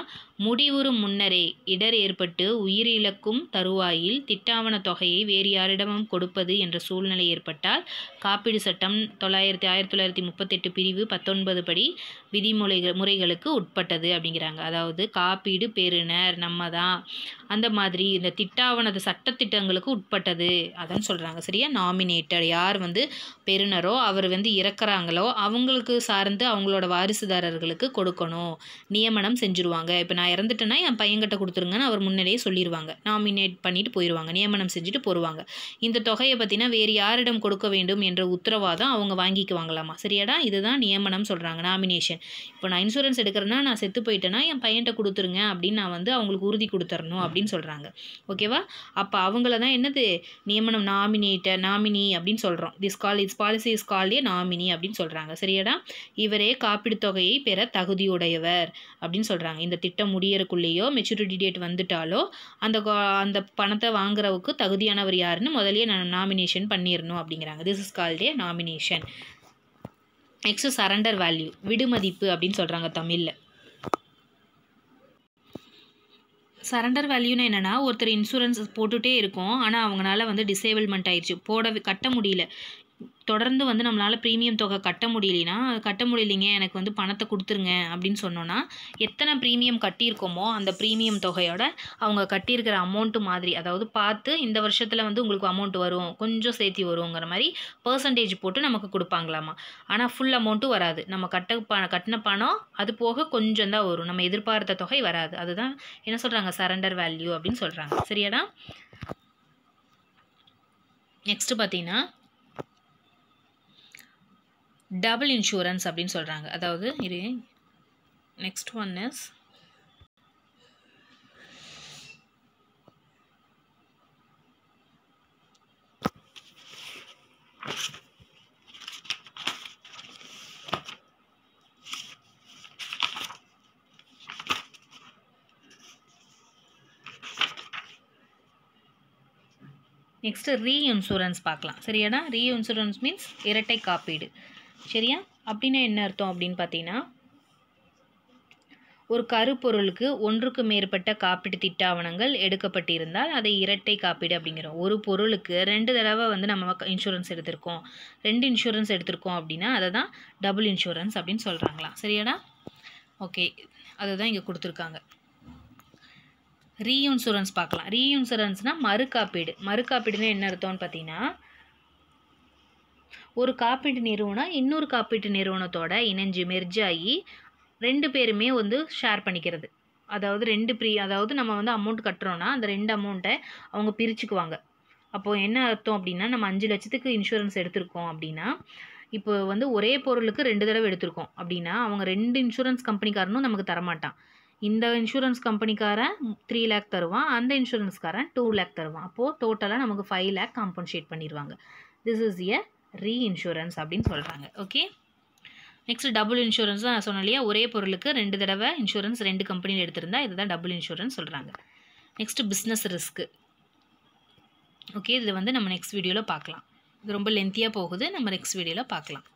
முடிவுறு முன்னரே இடர் ஏற்பட்டு உயிரிழக்கும் தருவாயில் திட்டாவண தொகையை வேறு யாரிடமும் கொடுப்பது என்ற சூழ்நிலை ஏற்பட்டால் காப்பீடு சட்டம் தொள்ளாயிரத்தி ஆயிரத்தி தொள்ளாயிரத்தி முப்பத்தெட்டு பிரிவு பத்தொன்பது படி விதிமுறை முறைகளுக்கு உட்பட்டது அப்படிங்கிறாங்க அதாவது காப்பீடு பெறுநர் நம்ம தான் அந்த மாதிரி இந்த திட்டாவனது சட்டத்திட்டங்களுக்கு உட்பட்டது அதான் சொல்கிறாங்க சரியா நாமினேட்டட் யார் வந்து பெறுநரோ அவர் வந்து இறக்குறாங்களோ அவங்களுக்கு சார்ந்து அவங்களோட வாரிசுதாரர்களுக்கு கொடுக்கணும் நியமனம் செஞ்சுருவாங்க இப்போ நான் இறந்துட்டேன்னா என் பையன்கிட்ட கொடுத்துருங்கன்னு அவர் முன்னிலையே சொல்லிடுவாங்க நாமினேட் பண்ணிட்டு போயிடுவாங்க நியமனம் செஞ்சுட்டு போடுவாங்க இந்த தொகையை பற்றினா வேறு யாரிடம் கொடுக்க வேண்டும் என்ற உத்தரவாதம் தான் அவங்க வாங்கிக்குவாங்களாமா சரியாடா இதுதான் நியமனம் சொல்கிறாங்க நாமினேஷன் இப்போ நான் இன்சூரன்ஸ் எடுக்கிறேன்னா நான் செத்து போயிட்டேன்னா என் பையன்கிட்ட கொடுத்துருங்க அப்படின்னு நான் வந்து அவங்களுக்கு உறுதி கொடுத்துடணும் அப்படின்னு சொல்கிறாங்க ஓகேவா அப்போ அவங்கள தான் என்னது நியமனம் நாமினேட்ட நாமினி அப்படின்னு சொல்கிறோம் this call is policy is called nominee அப்படின்னு சொல்கிறாங்க சரியாடா இவரே காப்பீடு தொகையை பெற தகுதியுடையவர் அப்படின்னு சொல்கிறாங்க இந்த திட்டம் முடியறக்குள்ளேயோ மெச்சூரிட்டி டேட் வந்துட்டாலோ அந்த அந்த பணத்தை வாங்குறவுக்கு தகுதியானவர் யாருன்னு முதலே நான் நாமினேஷன் பண்ணிடணும் அப்படிங்கிறாங்க this is called nomination resignation next surrender value விடுமதிப்பு அப்படின்னு சொல்கிறாங்க தமிழில் சரண்டர் வேல்யூனா என்னென்னா ஒருத்தர் இன்சூரன்ஸ் போட்டுகிட்டே இருக்கோம் ஆனால் அவங்களால வந்து டிசேபிள்மெண்ட் ஆயிடுச்சு போட கட்ட முடியல தொடர்ந்து வந்து நம்மளால் ப்ரீமியம் தொகை கட்ட முடியலனா கட்ட முடியலைங்க எனக்கு வந்து பணத்தை கொடுத்துருங்க அப்படின்னு சொன்னோன்னா எத்தனை ப்ரீமியம் கட்டியிருக்கோமோ அந்த ப்ரீமியம் தொகையோட அவங்க கட்டியிருக்கிற அமௌண்ட்டு மாதிரி அதாவது பார்த்து இந்த வருஷத்தில் வந்து உங்களுக்கு அமௌண்ட் வரும் கொஞ்சம் சேர்த்தி வருங்கிற மாதிரி பர்சன்டேஜ் போட்டு நமக்கு கொடுப்பாங்களாமா ஆனால் ஃபுல் அமௌண்ட்டும் வராது நம்ம கட்ட ப கட்டின பணம் அது போக கொஞ்சம் தான் வரும் நம்ம எதிர்பார்த்த தொகை வராது அதுதான் என்ன சொல்கிறாங்க சரண்டர் வேல்யூ அப்படின்னு சொல்கிறாங்க சரியாடா நெக்ஸ்ட்டு பார்த்தீங்கன்னா டபுள் இன்சூரன்ஸ் அப்படின்னு சொல்கிறாங்க அதாவது இது next one is next reinsurance பார்க்கலாம் சரியாடா ரீஇன்சூரன்ஸ் மீன்ஸ் இரட்டை காப்பீடு சரியா அப்படின்னா என்ன அர்த்தம் அப்படின்னு பார்த்தீங்கன்னா ஒரு கருப்பொருளுக்கு ஒன்றுக்கு மேற்பட்ட காப்பீட்டு திட்டாவணங்கள் எடுக்கப்பட்டிருந்தால் அதை இரட்டை காப்பீடு அப்படிங்கிறோம் ஒரு பொருளுக்கு ரெண்டு தடவை வந்து நம்ம இன்சூரன்ஸ் எடுத்திருக்கோம் ரெண்டு இன்சூரன்ஸ் எடுத்திருக்கோம் அப்படின்னா அதை தான் டபுள் இன்சூரன்ஸ் அப்படின்னு சொல்கிறாங்களாம் சரியாடா ஓகே அதை தான் இங்கே கொடுத்துருக்காங்க ரீஇன்சூரன்ஸ் பார்க்கலாம் ரீஇன்சூரன்ஸ்னால் மறு காப்பீடுனா என்ன அர்த்தம்னு பார்த்தீங்கன்னா ஒரு காப்பீட்டு நிறுவனம் இன்னொரு காப்பீட்டு நிறுவனத்தோட இணைஞ்சு மெர்ஜாகி ரெண்டு பேருமே வந்து ஷேர் பண்ணிக்கிறது அதாவது ரெண்டு ப்ரீ அதாவது நம்ம வந்து அமௌண்ட் கட்டுறோன்னா அந்த ரெண்டு அமௌண்ட்டை அவங்க பிரிச்சுக்குவாங்க அப்போது என்ன அர்த்தம் அப்படின்னா நம்ம அஞ்சு லட்சத்துக்கு இன்சூரன்ஸ் எடுத்திருக்கோம் அப்படின்னா இப்போ வந்து ஒரே பொருளுக்கு ரெண்டு தடவை எடுத்திருக்கோம் அப்படின்னா அவங்க ரெண்டு இன்சூரன்ஸ் கம்பெனிக்காரனும் நமக்கு தரமாட்டான் இந்த இன்சூரன்ஸ் கம்பெனிக்காரன் த்ரீ லேக் தருவான் அந்த இன்சூரன்ஸ்காரன் டூ லேக் தருவான் அப்போது டோட்டலாக நமக்கு ஃபைவ் லேக் காம்பன்சேட் பண்ணிடுவாங்க திஸ் இஸ் எ ரீஇன்சூரன்ஸ் அப்படின்னு சொல்கிறாங்க ஓகே நெக்ஸ்ட் டபுள் இன்சூரன்ஸ் தான் நான் சொன்னேன் இல்லையா ஒரே பொருளுக்கு ரெண்டு தடவை இன்சூரன்ஸ் ரெண்டு கம்பெனியில் எடுத்திருந்தா இதுதான் டபுள் இன்சூரன்ஸ் சொல்கிறாங்க நெக்ஸ்ட் பிஸ்னஸ் ரிஸ்க்கு ஓகே இது வந்து நம்ம நெக்ஸ்ட் வீடியோவில் பார்க்கலாம் இது ரொம்ப லென்த்தியாக போகுது நம்ம நெக்ஸ்ட் வீடியோவில் பார்க்கலாம்